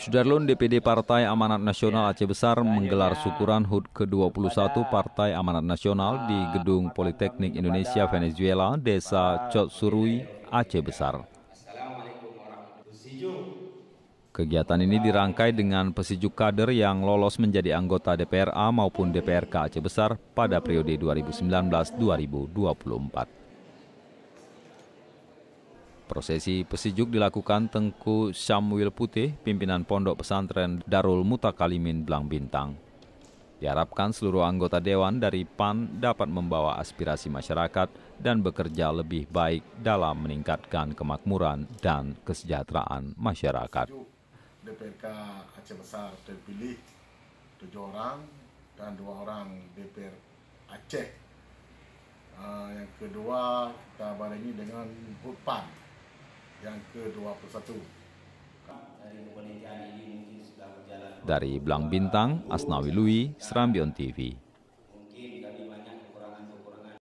Sudarlun DPD Partai Amanat Nasional Aceh Besar menggelar syukuran HUT ke-21 Partai Amanat Nasional di Gedung Politeknik Indonesia Venezuela, Desa Cotsurui, Aceh Besar. Kegiatan ini dirangkai dengan pesijuk kader yang lolos menjadi anggota DPRA maupun DPRK Aceh Besar pada periode 2019-2024. Prosesi pesijuk dilakukan Tengku Syamwil Putih, pimpinan Pondok Pesantren Darul Mutakalimin Blang Bintang. Diharapkan seluruh anggota Dewan dari PAN dapat membawa aspirasi masyarakat dan bekerja lebih baik dalam meningkatkan kemakmuran dan kesejahteraan masyarakat. DPRK Aceh Besar terpilih tujuh orang dan dua orang DPR Aceh. Ah, yang kedua kita barengi dengan Hutpan yang ke-21. Dari Belang Bintang, Asnawi Lui, Serambion TV.